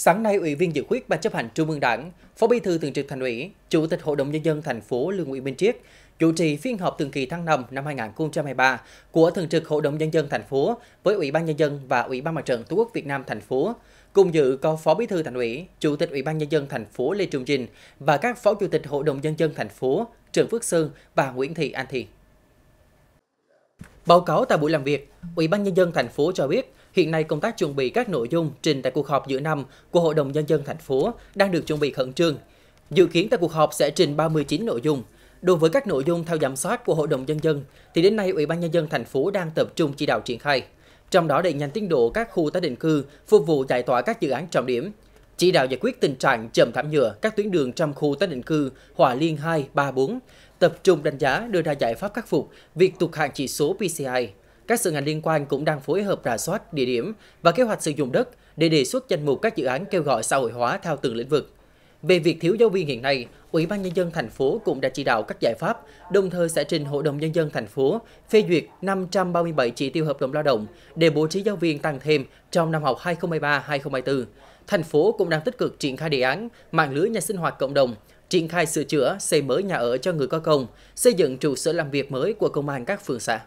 Sáng nay, Ủy viên Dự khuyết Ban chấp hành Trung ương Đảng, Phó Bí thư Thường trực Thành ủy, Chủ tịch Hội đồng Nhân dân thành phố Lương Nguyễn Minh Triết chủ trì phiên họp thường kỳ tháng 5 năm 2023 của Thường trực Hội đồng Nhân dân thành phố với Ủy ban Nhân dân và Ủy ban Mặt trận Tổ quốc Việt Nam thành phố. Cùng dự có Phó Bí thư Thành ủy, Chủ tịch Ủy ban Nhân dân thành phố Lê Trung Trinh và các Phó Chủ tịch Hội đồng Nhân dân thành phố Trần Phước Sơn và Nguyễn Thị An Thiện. Báo cáo tại buổi làm việc, Ủy ban nhân dân thành phố cho biết, hiện nay công tác chuẩn bị các nội dung trình tại cuộc họp giữa năm của Hội đồng nhân dân thành phố đang được chuẩn bị khẩn trương. Dự kiến tại cuộc họp sẽ trình 39 nội dung. Đối với các nội dung theo giám sát của Hội đồng nhân dân thì đến nay Ủy ban nhân dân thành phố đang tập trung chỉ đạo triển khai. Trong đó đẩy nhanh tiến độ các khu tái định cư phục vụ giải tỏa các dự án trọng điểm, chỉ đạo giải quyết tình trạng chậm thảm nhựa các tuyến đường trong khu tái định cư Hòa Liên 2, 3, 4, tập trung đánh giá đưa ra giải pháp khắc phục việc tụt hạng chỉ số PCI. Các sở ngành liên quan cũng đang phối hợp rà soát địa điểm và kế hoạch sử dụng đất để đề xuất danh mục các dự án kêu gọi xã hội hóa theo từng lĩnh vực, về việc thiếu giáo viên hiện nay, Ủy ban nhân dân thành phố cũng đã chỉ đạo các giải pháp, đồng thời sẽ trình Hội đồng nhân dân thành phố phê duyệt 537 chỉ tiêu hợp đồng lao động để bố trí giáo viên tăng thêm trong năm học 2023-2024. Thành phố cũng đang tích cực triển khai đề án mạng lưới nhà sinh hoạt cộng đồng, triển khai sửa chữa, xây mới nhà ở cho người có công, xây dựng trụ sở làm việc mới của công an các phường xã.